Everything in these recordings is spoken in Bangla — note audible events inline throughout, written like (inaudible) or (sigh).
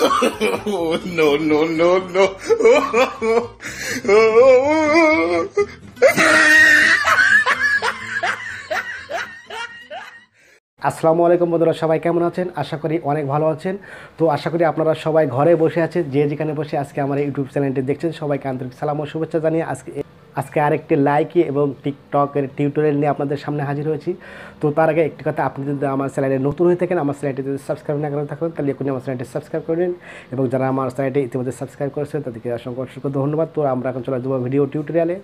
(laughs) no, no, no, no. আসসালামু আলাইকুম বন্ধুরা সবাই কেমন আছেন আশা করি অনেক ভালো আছেন তো আশা করি আপনারা সবাই ঘরে বসে আছেন যে যেখানে বসে আজকে আমার ইউটিউব চ্যানেলটি দেখছেন সবাইকে আন্তরিক সালাম ও শুভেচ্ছা জানিয়ে আজকে আজকে আরেকটি লাইকি এবং টিকটকের টিউটোরিয়াল নিয়ে আপনাদের সামনে হাজির হয়েছি তো তার আগে একটি কথা আপনি যদি আমার চ্যানেলে নতুন হয়ে থাকেন আমার চ্যানেলটি যদি সাবস্ক্রাইব না করে থাকেন তাহলে এখন আমার চ্যানেলটি সাবস্ক্রাইব করে নিন এবং যারা আমার চ্যানেলটি ইতিমধ্যে সাবস্ক্রাইব করেছেন তাদেরকে অসংখ্য অসংখ্য ধন্যবাদ তো আমরা এখন চলে যাবো ভিডিও টিউটোরিয়ালে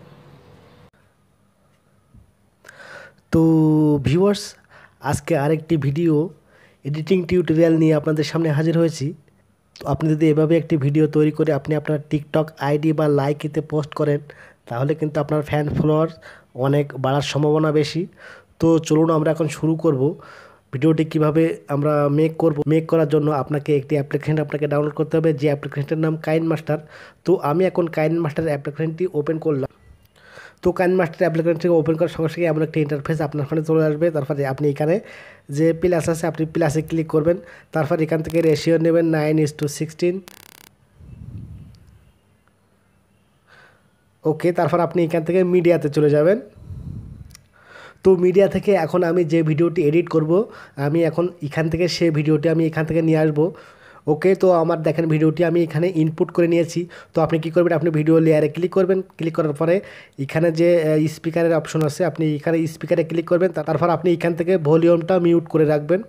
তো ভিউয়ার্স আজকে আরেকটি ভিডিও এডিটিং টিউটোরিয়াল নিয়ে আপনাদের সামনে হাজির হয়েছি তো আপনি যদি এভাবে একটি ভিডিও তৈরি করে আপনি আপনার টিকটক আইডি বা লাইকিতে পোস্ট করেন তাহলে কিন্তু আপনার ফ্যান ফলোয়ার অনেক বাড়ার সম্ভাবনা বেশি তো চলুন আমরা এখন শুরু করব ভিডিওটি কিভাবে আমরা মেক করব মেক করার জন্য আপনাকে একটি অ্যাপ্লিকেশন আপনাকে ডাউনলোড করতে হবে যে অ্যাপ্লিকেশনটার নাম কাইন মাস্টার তো আমি এখন কাইন মাস্টার অ্যাপ্লিকেশনটি ওপেন করলাম তো কাইন মাস্টার অ্যাপ্লিকেশনটি ওপেন করার সঙ্গে সঙ্গে এমন একটি ইন্টারফেস আপনার ফোনে চলে আসবে তারপরে আপনি এখানে যে প্লাস আছে আপনি প্লাসে ক্লিক করবেন তারপর এখান থেকে রেশিও নেবেন nine is to sixteen okay তারপর আপনি এখান থেকে মিডিয়াতে চলে যাবেন তো মিডিয়া থেকে এখন আমি যে ভিডিওটি এডিট করব আমি এখন এখান থেকে সে ভিডিওটি আমি এখান থেকে নিয়ে আসবো ওকে তো আমার দেখেন ভিডিওটি আমি এখানে ইনপুট করে নিয়েছি তো আপনি কি করবেন আপনি ভিডিও লেয়ারে ক্লিক করবেন ক্লিক করার পরে এখানে যে স্পিকারের অপশন আছে আপনি এখানে স্পিকারে ক্লিক করবেন তারপর আপনি এখান থেকে ভলিউমটা মিউট করে রাখবেন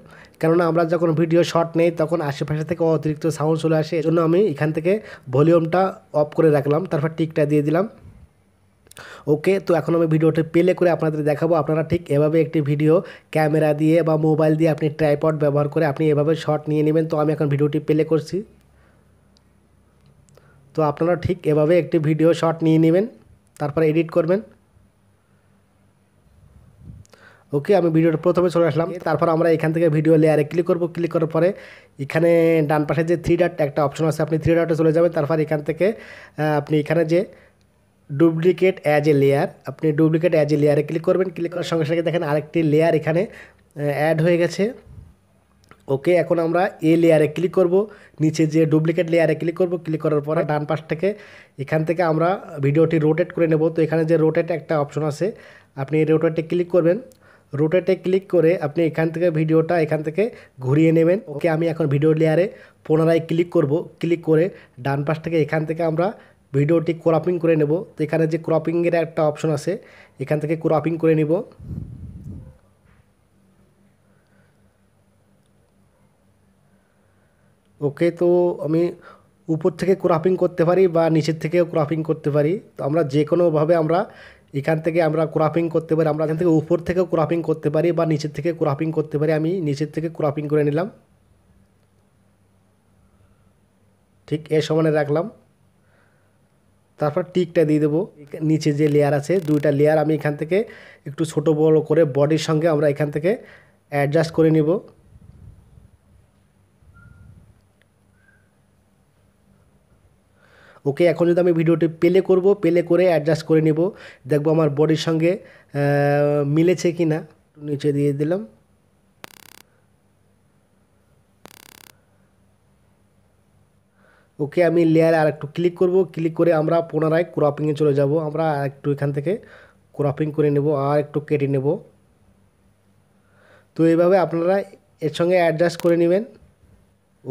কেননা আমরা যখন ভিডিও শর্ট নেই তখন আশেপাশে থেকে অতিরিক্ত সাউন্ড চলে আসে এজন্য আমি এখান থেকে ভলিউমটা অফ করে রাখলাম তারপর টিকটা দিয়ে দিলাম ওকে তো এখন আমি ভিডিওটি প্লে করে আপনাদের দেখাবো আপনারা ঠিক এভাবে একটি ভিডিও ক্যামেরা দিয়ে বা মোবাইল দিয়ে আপনি ট্রাইপড ব্যবহার করে আপনি এভাবে শর্ট নিয়ে নেবেন তো আমি এখন ভিডিওটি প্লে করছি তো আপনারা ঠিক এভাবে একটি ভিডিও শট নিয়ে নেবেন তারপর এডিট করবেন ওকে আমি ভিডিওটা প্রথমে চলে আসলাম তারপর আমরা এখান থেকে ভিডিও লেয়ারে ক্লিক করব ক্লিক করার পরে এখানে ডান পাশে যে থ্রি ডাট একটা অপশন আছে আপনি থ্রি ডাটে চলে যাবেন তারপর এখান থেকে আপনি এখানে যে ডুপ্লিকেট অ্যাজ এ লেয়ার আপনি ডুপ্লিকেট অ্যাজ এ লেয়ারে ক্লিক করবেন ক্লিক করার সঙ্গে সঙ্গে দেখেন আরেকটি লেয়ার এখানে অ্যাড হয়ে গেছে ওকে এখন আমরা এ লেয়ারে ক্লিক করব নিচে যে ডুপ্লিকেট লেয়ারে ক্লিক করব ক্লিক করার পরে ডান পাশ থেকে এখান থেকে আমরা ভিডিওটি রোটেট করে নেব তো এখানে যে রোটেট একটা অপশন আছে আপনি রোটেটে ক্লিক করবেন রোটেটে ক্লিক করে আপনি এখান থেকে ভিডিওটা এখান থেকে ঘুরিয়ে নেবেন ওকে আমি এখন ভিডিও লেয়ারে পুনরায় ক্লিক করব ক্লিক করে ডান পাশ থেকে এখান থেকে আমরা ভিডিওটি ক্রপিং করে নেব তো এখানে যে ক্রপিংয়ের একটা অপশন আছে এখান থেকে ক্রপিং করে নেব ওকে তো আমি উপর থেকে ক্রপিং করতে পারি বা নিচের থেকেও ক্রপিং করতে পারি তো আমরা যে কোনোভাবে আমরা এখান থেকে আমরা ক্রপিং করতে পারি আমরা এখান থেকে উপর থেকেও ক্রপিং করতে পারি বা নিচের থেকে ক্রপিং করতে পারি আমি নিচের থেকে ক্রপিং করে নিলাম ঠিক এ সমানে রাখলাম তারপর টিকটা দিয়ে দেবো নিচে যে লেয়ার আছে দুইটা লেয়ার আমি এখান থেকে একটু ছোট বড় করে বডির সঙ্গে আমরা এখান থেকে অ্যাডজাস্ট করে নিব ওকে এখন যদি আমি ভিডিওটি পেলে করব পেলে করে অ্যাডজাস্ট করে নিব দেখবো আমার বডির সঙ্গে মিলেছে কি না নিচে দিয়ে দিলাম ওকে আমি লেয়ার আর একটু ক্লিক করব ক্লিক করে আমরা পুনরায় ক্রপিংয়ে চলে যাব আমরা একটু এখান থেকে ক্রপিং করে নেব আর একটু কেটে নেব তো এইভাবে আপনারা এর সঙ্গে অ্যাডজাস্ট করে নেবেন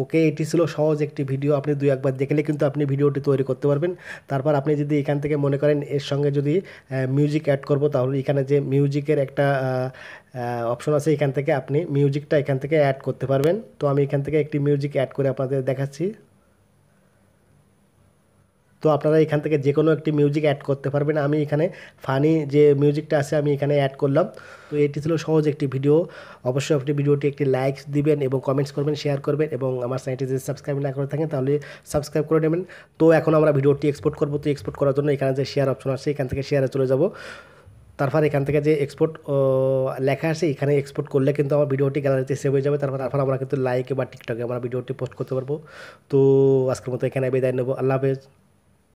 ওকে এটি ছিল সহজ একটি ভিডিও আপনি দুই একবার দেখলে কিন্তু আপনি ভিডিওটি তৈরি করতে পারবেন তারপর আপনি যদি এখান থেকে মনে করেন এর সঙ্গে যদি মিউজিক অ্যাড করব তাহলে এখানে যে মিউজিকের একটা অপশন আছে এখান থেকে আপনি মিউজিকটা এখান থেকে অ্যাড করতে পারবেন তো আমি এখান থেকে একটি মিউজিক অ্যাড করে আপনাদের দেখাচ্ছি তো আপনারা এখান থেকে যে কোনো একটি মিউজিক অ্যাড করতে পারবেন আমি এখানে ফানি যে মিউজিকটা আছে আমি এখানে অ্যাড করলাম তো এটি ছিল সহজ একটি ভিডিও অবশ্যই আপনি ভিডিওটি একটি লাইক দিবেন এবং কমেন্টস করবেন শেয়ার করবেন এবং আমার চ্যানেলটি যদি সাবস্ক্রাইব না করে থাকেন তাহলে সাবস্ক্রাইব করে নেবেন তো এখন আমরা ভিডিওটি এক্সপোর্ট করবো তো এক্সপোর্ট করার জন্য এখানে যে শেয়ার অপশন আছে এখান থেকে শেয়ারে চলে যাব তারপর এখান থেকে যে এক্সপোর্ট লেখা আছে এখানে এক্সপোর্ট করলে কিন্তু আমার ভিডিওটি গ্যালারিতে সেভ হয়ে যাবে তারপর তারপর আমরা কিন্তু লাইকে বা টিকটকে আমরা ভিডিওটি পোস্ট করতে পারবো তো আজকের মতো এখানে বিদায় নেবো আল্লাহ হাফেজ